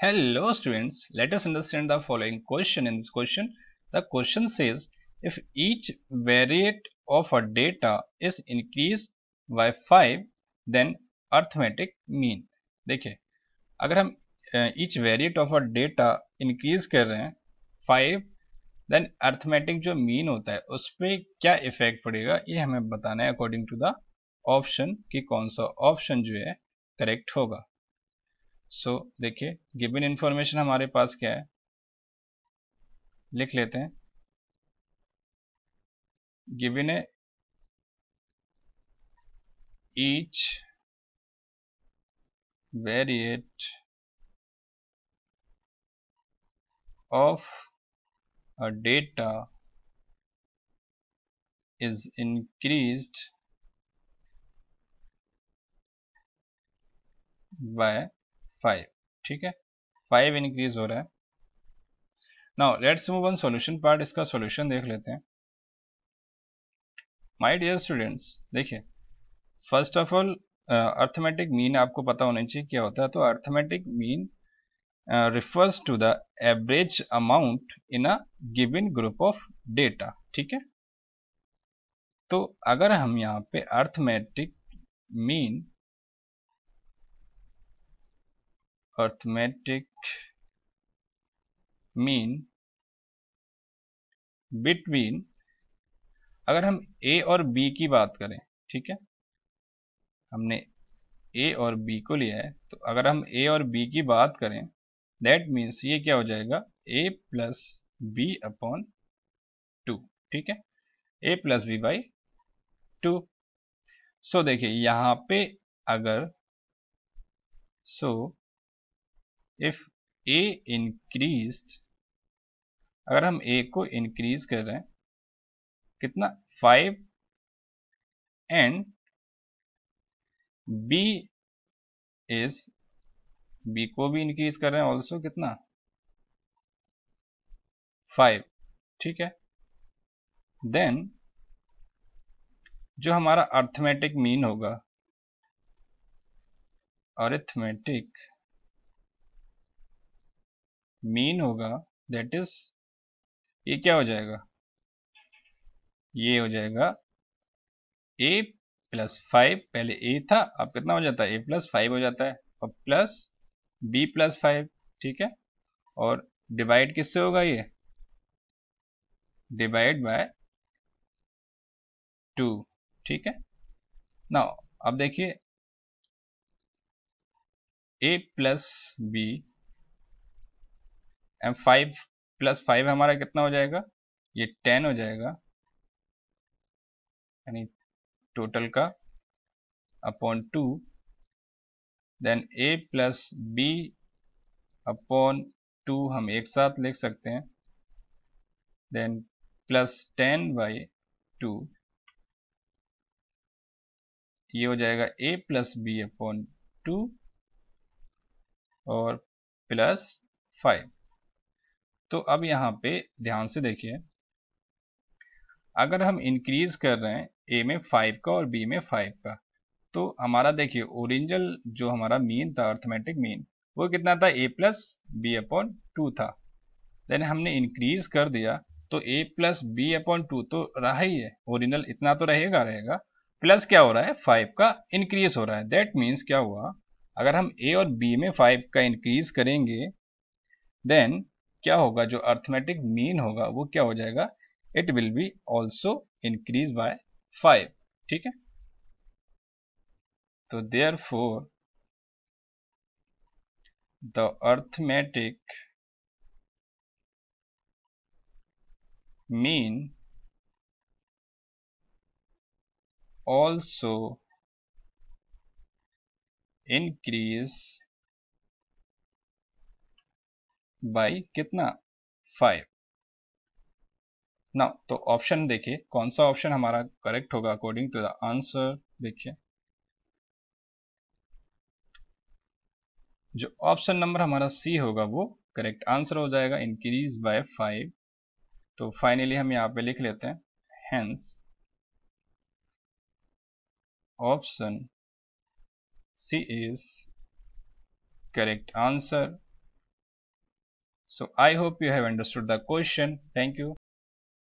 Hello students, let us understand the following question. In this question, the question says if each variant of a data is increased by 5 then arithmetic mean. देखिए अगर हम each variant of a data increase कर रहे हैं 5 then arithmetic जो mean होता है उस पे क्या effect पड़ेगा ये हमें बताना है according to the option, कि कौन सा option जो है correct होगा सो देखिए गिवन इंफॉर्मेशन हमारे पास क्या है लिख लेते हैं given each variate of a data is increase by five ठीक है फाइव इंक्रीज हो रहा है now let's move on solution part इसका सॉल्यूशन देख लेते हैं माय डियर स्टूडेंट्स देखिए first of all arithmetic mean आपको पता होना चाहिए क्या होता है तो arithmetic mean refers to the average amount in a given group of data ठीक है तो अगर हम यहाँ पे arithmetic mean arithmetic mean between अगर हम a और b की बात करें ठीक है हमने a और b को लिया है तो अगर हम a और b की बात करें दैट मीन्स ये क्या हो जाएगा a plus B upon two ठीक है a plus B by two so देखिए यहां पे अगर so so, if A increase अगर हम ए को इंक्रीज कर रहे हैं कितना five and B is B को भी इंक्रीज कर रहे हैं ऑल्सो कितना फाइव ठीक है देन जो हमारा अर्थमेटिक मीन होगा अर्थमेटिक मीन होगा दैट इज ये क्या हो जाएगा ये हो जाएगा ए प्लस फाइव पहले ए था अब कितना हो जाता है ए प्लस फाइव हो जाता है और प्लस बी प्लस फाइव ठीक है और डिवाइड किससे होगा ये डिवाइड बाय टू ठीक है ना अब देखिए A plus B M five plus five हमारा कितना हो जाएगा ये टेन हो जाएगा यानी टोटल का upon two then A plus B upon two हम एक साथ लिख सकते हैं then plus ten by two ये हो जाएगा A plus B upon two और प्लस फाइव तो अब यहाँ पे ध्यान से देखिए अगर हम इंक्रीज कर रहे हैं ए में फाइव का और बी में फाइव का तो हमारा देखिए ओरिजिनल जो हमारा मीन था अर्थमेटिक मीन वो कितना था A plus B upon two था देन हमने इंक्रीज कर दिया तो A plus B upon two तो रहा ही है ओरिजिनल इतना तो रहेगा रहेगा प्लस क्या हो रहा है फाइव का इंक्रीज हो रहा है दैट मीन्स क्या हुआ अगर हम ए और बी में फाइव का इंक्रीज करेंगे देन क्या होगा जो अर्थमेटिक मीन होगा वो क्या हो जाएगा it will be also increase by five ठीक है तो therefore the arithmetic mean also increase by कितना फाइव ना तो ऑप्शन देखिए कौन सा ऑप्शन हमारा करेक्ट होगा अकॉर्डिंग टू द आंसर देखिए जो ऑप्शन नंबर हमारा सी होगा वो करेक्ट आंसर हो जाएगा इंक्रीज बाय फाइव तो फाइनली हम यहां पे लिख लेते हैं hence option C is correct answer So I hope you have understood the question. Thank you.